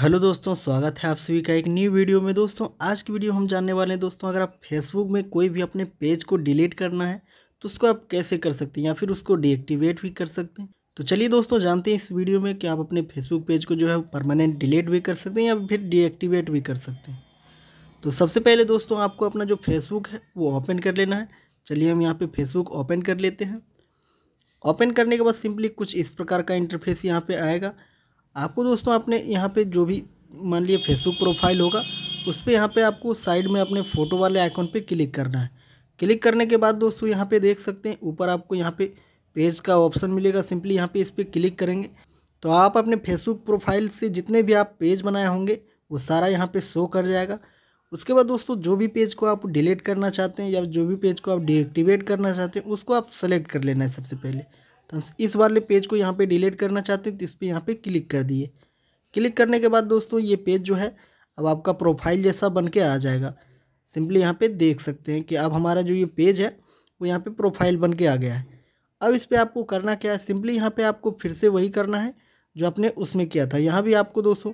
hello दोस्तों स्वागत है आप सभी का एक न्यू वीडियो में दोस्तों आज की वीडियो हम जानने वाले हैं दोस्तों अगर आप फेसबुक में कोई भी अपने पेज को डिलीट करना है तो उसको आप कैसे कर सकते हैं या फिर उसको डीएक्टिवेट भी कर सकते हैं तो चलिए दोस्तों जानते हैं इस वीडियो में कि आप अपने फेसबुक पेज को जो है परमानेंट डिलीट भी कर सकते हैं या फिर डीएक्टिवेट भी कर सकते हैं तो सबसे पहले दोस्तों आपको अपना जो फेसबुक है वो ओपन कर लेना है चलिए हम यहाँ पर फेसबुक ओपन कर लेते हैं ओपन करने के बाद सिंपली कुछ इस प्रकार का इंटरफेस यहाँ पर आएगा आपको दोस्तों आपने यहाँ पे जो भी मान लिया फेसबुक प्रोफाइल होगा उस पर यहाँ पे आपको साइड में अपने फ़ोटो वाले आइकॉन पे क्लिक करना है क्लिक करने के बाद दोस्तों यहाँ पे देख सकते हैं ऊपर आपको यहाँ पे पेज का ऑप्शन मिलेगा सिंपली यहाँ पे इस पर क्लिक करेंगे तो आप अपने फेसबुक प्रोफाइल से जितने भी आप पेज बनाए होंगे वो सारा यहाँ पर शो कर जाएगा उसके बाद दोस्तों जो भी पेज को आप डिलीट करना चाहते हैं या जो भी पेज को आप डिएक्टिवेट करना चाहते हैं उसको आप सेलेक्ट कर लेना है सबसे पहले तो हम इस वाले पेज को यहाँ पे डिलीट करना चाहते हैं तो इस पर यहाँ पे क्लिक कर दिए क्लिक करने के बाद दोस्तों ये पेज जो है अब आपका प्रोफाइल जैसा बन के आ जाएगा सिंपली यहाँ पे देख सकते हैं कि अब हमारा जो ये पेज है वो यहाँ पे प्रोफाइल बन के आ गया है अब इस पर आपको करना क्या है सिंपली यहाँ पर आपको फिर से वही करना है जो आपने उसमें किया था यहाँ भी आपको दोस्तों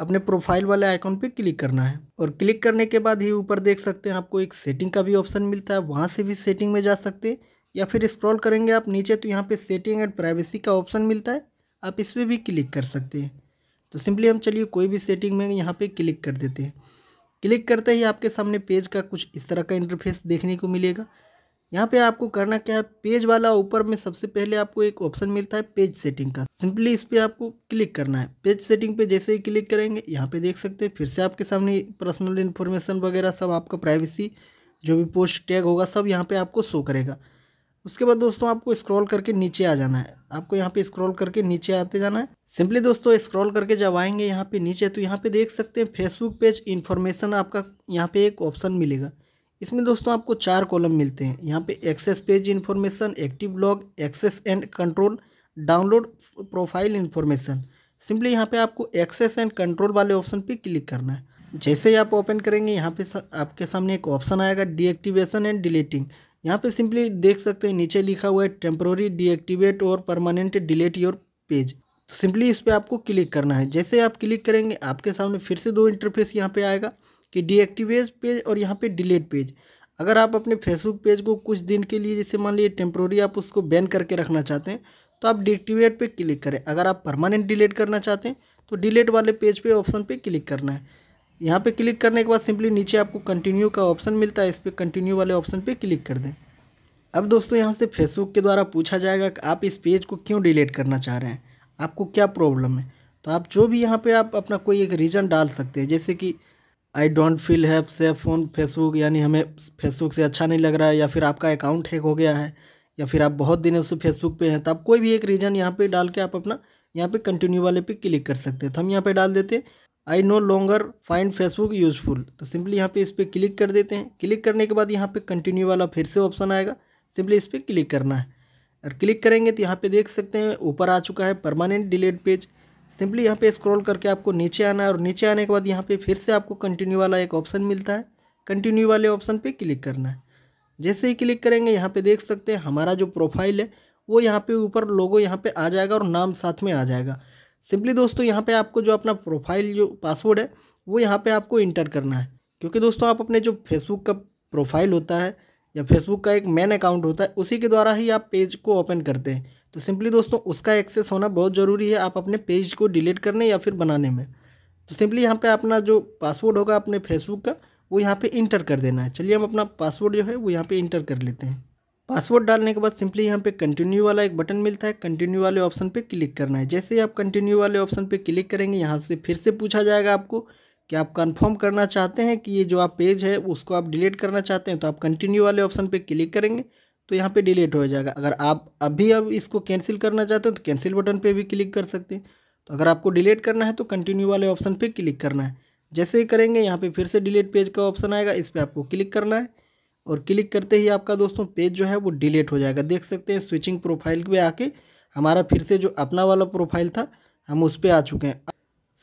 अपने प्रोफाइल वाले आइकॉन पर क्लिक करना है और क्लिक करने के बाद ही ऊपर देख सकते हैं आपको एक सेटिंग का भी ऑप्शन मिलता है वहाँ से भी सेटिंग में जा सकते हैं या फिर स्क्रॉल करेंगे आप नीचे तो यहाँ पे सेटिंग एंड प्राइवेसी का ऑप्शन मिलता है आप इस पर भी क्लिक कर सकते हैं तो सिंपली हम चलिए कोई भी सेटिंग में यहाँ पे क्लिक कर देते हैं क्लिक करते ही आपके सामने पेज का कुछ इस तरह का इंटरफेस देखने को मिलेगा यहाँ पे आपको करना क्या है पेज वाला ऊपर में सबसे पहले आपको एक ऑप्शन मिलता है पेज सेटिंग का सिंपली इस पर आपको क्लिक करना है पेज सेटिंग पे जैसे ही क्लिक करेंगे यहाँ पे देख सकते हैं फिर से आपके सामने पर्सनल इन्फॉर्मेशन वगैरह सब आपका प्राइवेसी जो भी पोस्ट टैग होगा सब यहाँ पे आपको शो करेगा उसके बाद दोस्तों आपको स्क्रॉल करके नीचे आ जाना है आपको यहाँ पे स्क्रॉल करके नीचे आते जाना है सिंपली दोस्तों स्क्रॉल करके जब आएंगे यहाँ पे नीचे तो यहाँ पे देख सकते हैं फेसबुक पेज इन्फॉर्मेशन आपका यहाँ पे एक ऑप्शन मिलेगा इसमें दोस्तों आपको चार कॉलम मिलते हैं यहाँ पे access page information active blog access and control download profile information simply यहाँ पे आपको एक्सेस एंड कंट्रोल वाले ऑप्शन पर क्लिक करना है जैसे ही आप ओपन करेंगे यहाँ पे आपके सामने एक ऑप्शन आएगा डीएक्टिवेशन एंड डिलीटिंग यहाँ पे सिंपली देख सकते हैं नीचे लिखा हुआ है टेम्प्रोरी डीएक्टिवेट और परमानेंट डिलीट योर पेज तो सिंपली इस पर आपको क्लिक करना है जैसे आप क्लिक करेंगे आपके सामने फिर से दो इंटरफेस यहाँ पे आएगा कि डीएक्टिवेट पेज और यहाँ पे डिलीट पेज अगर आप अपने फेसबुक पेज को कुछ दिन के लिए जैसे मान लीजिए टेम्प्रोरी आप उसको बैन करके रखना चाहते हैं तो आप डीएक्टिवेट पर क्लिक करें अगर आप परमानेंट डिलीट करना चाहते हैं तो डिलीट वाले पेज पर ऑप्शन पर क्लिक करना है यहाँ पे क्लिक करने के बाद सिंपली नीचे आपको कंटिन्यू का ऑप्शन मिलता है इस पर कंटिन्यू वाले ऑप्शन पे क्लिक कर दें अब दोस्तों यहाँ से फेसबुक के द्वारा पूछा जाएगा कि आप इस पेज को क्यों डिलीट करना चाह रहे हैं आपको क्या प्रॉब्लम है तो आप जो भी यहाँ पर आप अपना कोई एक रीज़न डाल सकते हैं जैसे कि I don't feel have safe on Facebook यानी हमें फेसबुक से अच्छा नहीं लग रहा है या फिर आपका अकाउंट हैक हो गया है या फिर आप बहुत दिनों से फेसबुक पे हैं तो आप कोई भी एक रीज़न यहाँ पे डाल के आप अपना यहाँ पे कंटिन्यू वाले पे क्लिक कर सकते हैं तो हम यहाँ पे डाल देते हैं I no longer find Facebook useful तो सिंपली यहाँ पे इस पर क्लिक कर देते हैं क्लिक करने के बाद यहाँ पे कंटिन्यू वाला फिर से ऑप्शन आएगा सिंपली इस पर क्लिक करना है और क्लिक करेंगे तो यहाँ पे देख सकते हैं ऊपर आ चुका है परमानेंट डिलेट पेज सिंपली यहाँ पे स्क्रॉल करके आपको नीचे आना है और नीचे आने के बाद यहाँ पे फिर से आपको कंटिन्यू वाला एक ऑप्शन मिलता है कंटिन्यू वाले ऑप्शन पर क्लिक करना है जैसे ही क्लिक करेंगे यहाँ पर देख सकते हैं हमारा जो प्रोफाइल है वो यहाँ पर ऊपर लोगों यहाँ पर आ जाएगा और नाम साथ में आ जाएगा सिंपली दोस्तों यहाँ पे आपको जो अपना प्रोफाइल जो पासवर्ड है वो यहाँ पे आपको इंटर करना है क्योंकि दोस्तों आप अपने जो फेसबुक का प्रोफाइल होता है या फेसबुक का एक मेन अकाउंट होता है उसी के द्वारा ही आप पेज को ओपन करते हैं तो सिंपली दोस्तों उसका एक्सेस होना बहुत ज़रूरी है आप अपने पेज को डिलीट करने या फिर बनाने में तो सिंपली यहाँ पर अपना जो पासवर्ड होगा अपने फेसबुक का वो यहाँ पर इंटर कर देना है चलिए हम अपना पासवर्ड जो है वो यहाँ पर इंटर कर लेते हैं पासवर्ड डालने के बाद सिंपली यहाँ पे कंटिन्यू वाला एक बटन मिलता है कंटिन्यू वाले ऑप्शन पे क्लिक करना है जैसे ही आप कंटिन्यू वाले ऑप्शन पे क्लिक करेंगे यहाँ से फिर से पूछा जाएगा आपको कि आप कंफर्म करना चाहते हैं कि ये जो आप पेज है उसको आप डिलीट करना चाहते हैं तो आप कंटिन्यू वाले ऑप्शन पर क्लिक करेंगे तो यहाँ पर डिलीट हो जाएगा अगर आप अभी अब इसको कैंसिल करना चाहते हैं तो कैंसिल बटन पर भी क्लिक कर सकते हैं तो अगर आपको डिलीट करना है तो कंटिन्यू वाले ऑप्शन पर क्लिक करना है जैसे ही करेंगे यहाँ पर फिर से डिलीट पेज का ऑप्शन आएगा इस पर आपको क्लिक करना है और क्लिक करते ही आपका दोस्तों पेज जो है वो डिलीट हो जाएगा देख सकते हैं स्विचिंग प्रोफाइल पे आके हमारा फिर से जो अपना वाला प्रोफाइल था हम उस पर आ चुके हैं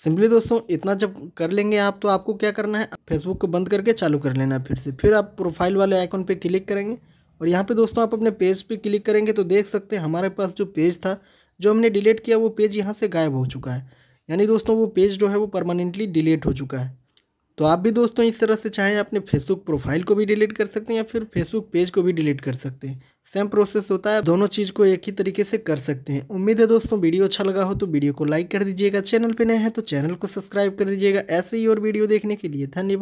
सिंपली दोस्तों इतना जब कर लेंगे आप तो आपको क्या करना है फेसबुक को बंद करके चालू कर लेना है फिर से फिर आप प्रोफाइल वाले आइकॉन पर क्लिक करेंगे और यहाँ पर दोस्तों आप अपने पेज पे क्लिक करेंगे तो देख सकते हैं हमारे पास जो पेज था जो हमने डिलीट किया वो पेज यहाँ से गायब हो चुका है यानी दोस्तों वो पेज जो है वो परमानेंटली डिलीट हो चुका है तो आप भी दोस्तों इस तरह से चाहें अपने फेसबुक प्रोफाइल को भी डिलीट कर सकते हैं या फिर फेसबुक पेज को भी डिलीट कर सकते हैं सेम प्रोसेस होता है दोनों चीज़ को एक ही तरीके से कर सकते हैं उम्मीद है दोस्तों वीडियो अच्छा लगा हो तो वीडियो को लाइक कर दीजिएगा चैनल पर नए हैं तो चैनल को सब्सक्राइब कर दीजिएगा ऐसे ही और वीडियो देखने के लिए धन्यवाद